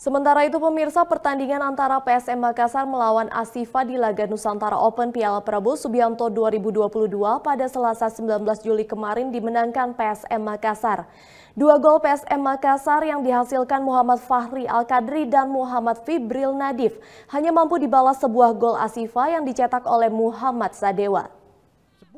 Sementara itu pemirsa pertandingan antara PSM Makassar melawan Asifa di Laga Nusantara Open Piala Prabowo Subianto 2022 pada Selasa 19 Juli kemarin dimenangkan PSM Makassar. Dua gol PSM Makassar yang dihasilkan Muhammad Fahri Al-Kadri dan Muhammad Fibril Nadif hanya mampu dibalas sebuah gol Asifa yang dicetak oleh Muhammad Sadewa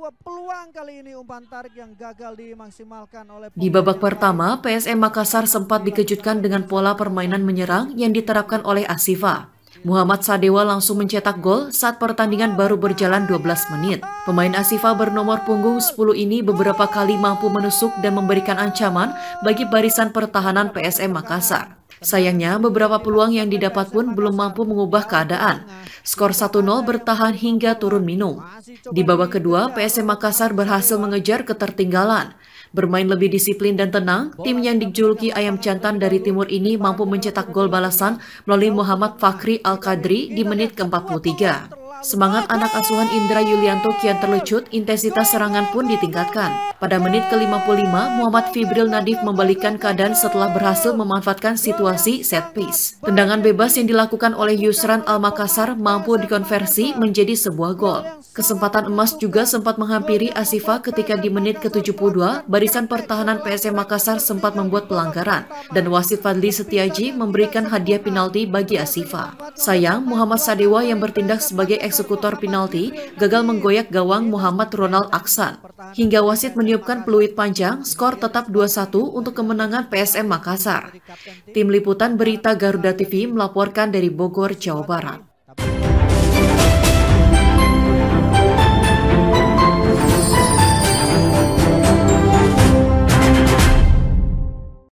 sebuah peluang kali ini umpan tarik yang gagal dimaksimalkan oleh Di babak pertama, PSM Makassar sempat dikejutkan dengan pola permainan menyerang yang diterapkan oleh Asifa. Muhammad Sadewa langsung mencetak gol saat pertandingan baru berjalan 12 menit. Pemain Asifa bernomor punggung 10 ini beberapa kali mampu menusuk dan memberikan ancaman bagi barisan pertahanan PSM Makassar. Sayangnya, beberapa peluang yang didapat pun belum mampu mengubah keadaan. Skor 1-0 bertahan hingga turun minum. Di babak kedua, PSM Makassar berhasil mengejar ketertinggalan. Bermain lebih disiplin dan tenang, tim yang dijuluki Ayam Jantan dari Timur ini mampu mencetak gol balasan melalui Muhammad Fakri al qadri di menit ke-43. Semangat anak asuhan Indra Yulianto kian terlecut, intensitas serangan pun ditingkatkan. Pada menit ke-55, Muhammad Fibril Nadif membalikkan keadaan setelah berhasil memanfaatkan situasi set piece. Tendangan bebas yang dilakukan oleh Yusran Al-Makassar mampu dikonversi menjadi sebuah gol. Kesempatan emas juga sempat menghampiri Asifa ketika di menit ke-72, barisan pertahanan PSM Makassar sempat membuat pelanggaran, dan wasit Fadli Setiaji memberikan hadiah penalti bagi Asifa. Sayang, Muhammad Sadewa yang bertindak sebagai eksekutor penalti gagal menggoyak gawang Muhammad Ronald Aksan. Hingga wasit meniupkan peluit panjang, skor tetap 2-1 untuk kemenangan PSM Makassar. Tim Liputan Berita Garuda TV melaporkan dari Bogor, Jawa Barat.